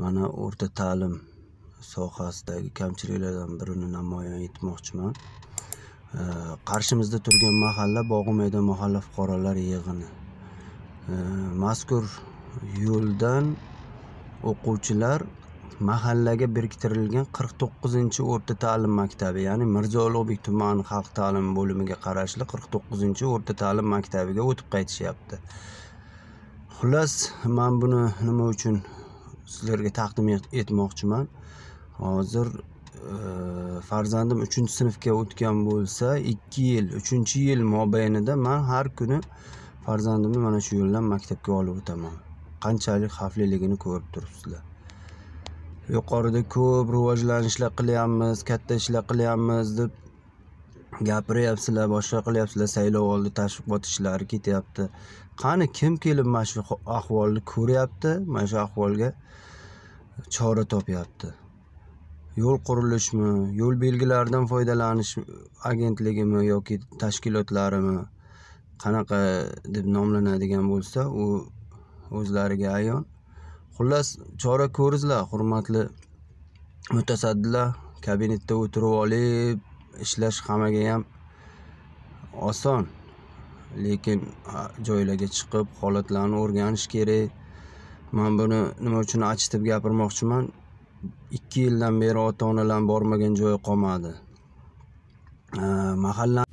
mana o'rta ta'lim sohasidagi kamchiliklardan birini namoyon etmoqchiman qarshimizda turgan mahalla bog'u maydon mahalla fuqarolar yig'ini mazkur yo'ldan o'quvchilar mahallaga berkitirilgan qirq to'qqizinchi o'rta ta'lim maktabi ya'ni mirzo ulug'bek tumani xalq ta'limi bo'limiga qarashli qirq to'qqizinchi o'rta ta'lim maktabiga o'tib qaytishyapti xullas man buni nima uchun sizlarga taqdim etmoqchiman hozir e, farzandim uchinchi sinfga o'tgan bo'lsa ikki yil uchinchi yil mobaynida man har kuni farzandimni mana shu yo'ldan maktabga olib o'taman qanchalik xavfliligini ko'rib turibsizlar yuqorida ko'p rivojlanishlar qilyapmiz katta ishlar qilyapmiz deb gapiryapsizlar boshqa qilyapsizlar oldi tashviqot ishlari ketyapti qani kim kelib mana shu ahvolni ko'ryapti mana shu ahvolga chora topyapti yo'l qurilishmi yo'l belgilaridan foydalanish agentligimi yoki tashkilotlarimi qanaqa deb nomlanadigan bo'lsa u o'zlariga ayon xullas chora ko'ringlar hurmatli mutasaddilar kabinetda o'tirib olib ishlash hammaga ham oson lekin joylarga chiqib holatlarni o'rganish kerak man buni nima uchun achitib gapirmoqchiman ikki yildan beri ota onalar bormagan joyi qolmadi mahalla